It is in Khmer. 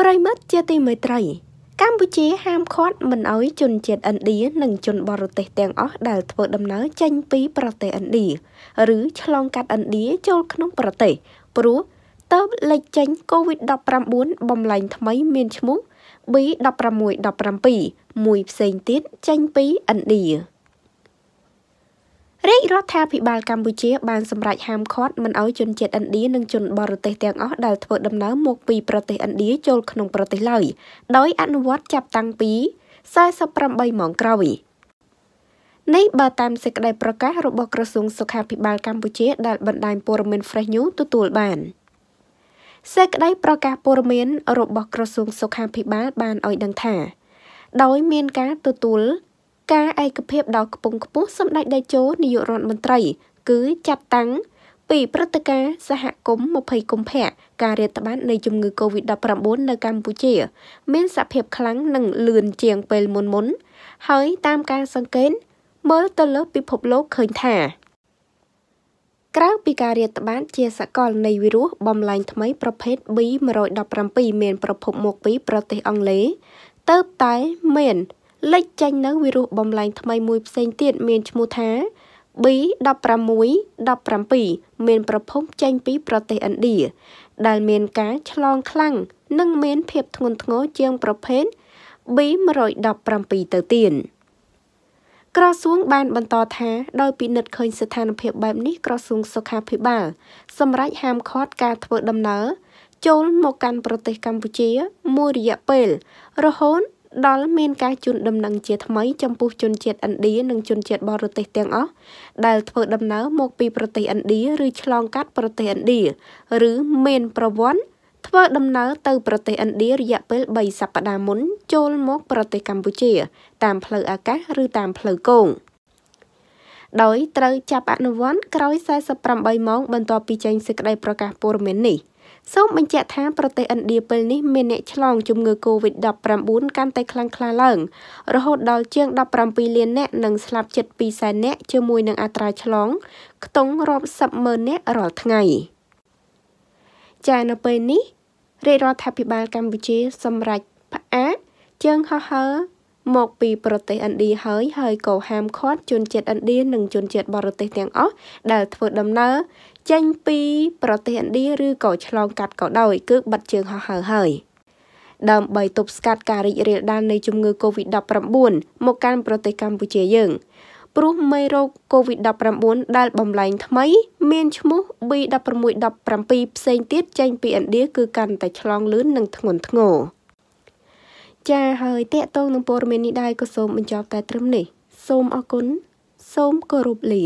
ប្រិមិត្តជាទីមេត្រី កម្ពុជាហាមឃាត់មិនអោយជនជាតិឥណ្ឌានិងជនបរទេសទាំងអស់ដែលធ្វើដំណើរចេញពីប្រទេសឥណ្ឌាឬឆ្លងកាត់ឥណ្ឌាចូលក្នុងប្រទេស ព្រោះតើបលេចចេញ COVID-19 បំលែងថ្មីមានឈ្មោះ B1617 មួយផ្សេងទៀតចេញពីឥណ្ឌារាជរដ្ឋាភិបាលកម្ពុជាបានសម្រេចហាមឃាត់មិនឲ្យជនជាតិឥណ្ឌានិងជនបរទេសទាំងអស់ដែលធ្វើដំណើរមកពីប្រទេសឥណ្ឌាចូលក្នុងប្រទេសឡើយដោយអនុវត្តចាប់តាំងពី48ម៉ោងក្រោយនេះបើតាមសេចក្តីប្រកាសរបស់ក្រសួងសុខាភិបាលកម្ពុជាដែលបណ្ដាញព័ត៌មាន Fresh News ទទួលបានសេចក្តីប្រកាសព័ត៌មានរបស់ក្រសួងសុខាភិបាលបានឲ្យដឹងថា ដោយមានការទទួលការឯកភាពដ៏ខ្ពង់ខ្ពស់សម្ដេចតេជោនាយករដ្ឋមន្ត្រី គឺចាត់តាំងពីព្រឹត្តិការណ៍សហគមន៍20កុម្ភៈការរាតត្បាតនៃជំងឺ Covid-19 នៅកម្ពុជា មានសភាពខ្លាំងនិងលឿនជាង ពេលមុនមុន ហើយតាមការសង្កេតមើលទៅលើពិភពលោកឃើញថា ក្រៅពីការរាតត្បាតជាសកលនៃវីរុសបំលែង ថ្មី ប្រភេទ B117 មានប្រភពមកពី ប្រទេសអង់គ្លេសទៅតែមានលេចចេញនៅវីរុសបំលែងថ្មីមួយ ផ្សេងទៀតមានឈ្មោះថា B1617 មាន ប្រភពចេញពីប្រទេសឥណ្ឌា ដែលមានការឆ្លងខ្លាំងនិង មាន ភាពធ្ងន់ធ្ងរជាង ប្រភេទ B117 ទៅទៀតក្រសួងបាន បន្តថាដោយពិនិត្យឃើញស្ថានភាពបែបនេះក្រសួង សុខាភិបាលសម្រេចហាមឃាត់ការធ្វើដំណើរចូលមកកាន់ប្រទេសកម្ពុជាមួយរយៈពេលរហូតដល់មានការជូនដំណឹងជាថ្មីចំពោះជនជាតិឥណ្ឌានិងជនជាតិបរទេសទាំងអស់ដែលធ្វើដំណើរមកពីប្រទេសឥណ្ឌាឬឆ្លងកាត់ប្រទេសឥណ្ឌាឬមានប្រវត្តិធ្វើ ដំណើរទៅ ប្រទេសឥណ្ឌារយៈពេល3សប្តាហ៍មុន ចូលមកប្រទេសកម្ពុជា តាមផ្លូវអាកាសឬតាមផ្លូវគោកដោយត្រូវចាប់អនុវត្តក្រោយ48ម៉ោងបន្ទាប់ពីចេញសេចក្តីប្រកាសព័ត៌មាននេះ។សូមបញ្ជាក់ថាប្រទេសឥណ្ឌាពេលនេះមានអ្នកឆ្លងជំងឺ Covid-19 កាន់តែខ្លាំងក្លាឡើងរហូតដល់ជាង17លាននាក់និងស្លាប់ជិត2សែននាក់ជាមួយនឹងអត្រាឆ្លងខ្ទង់រាប់សិបម៉ឺននាក់រាល់ថ្ងៃចានៅពេលនេះរាជរដ្ឋាភិបាលកម្ពុជាសម្រេចផ្អាកជើងហោះហើរមកពីប្រទេសឥណ្ឌាហើយហើយក៏ហាមឃាត់ជនជាតិឥណ្ឌានិងជនជាតិបរទេសទាំងអស់ដែលធ្វើដំណើរចេញពី ប្រទេសឥណ្ឌាឬក៏ឆ្លងកាត់ក៏ដោយគឺបិទជើងហោះហើរហើយដើម្បីទប់ស្កាត់ការរីករាលដាល នៃជំងឺ Covid-19 មកកាន់ប្រទេសកម្ពុជាយើងព្រោះមេរោគ COVID-19 ដែលបំលែងថ្មី មានឈ្មោះ B1617 ផ្សេងទៀតចេញពីឥណ្ឌាគឺកាន់តែឆ្លងលឿននិងធ្ងន់ធ្ងរចាហើយតេតងនឹងព័ត៌មាននេះដែរក៏សូមបញ្ចប់តែត្រឹមនេះសូមអរគុណសូមគោរពលា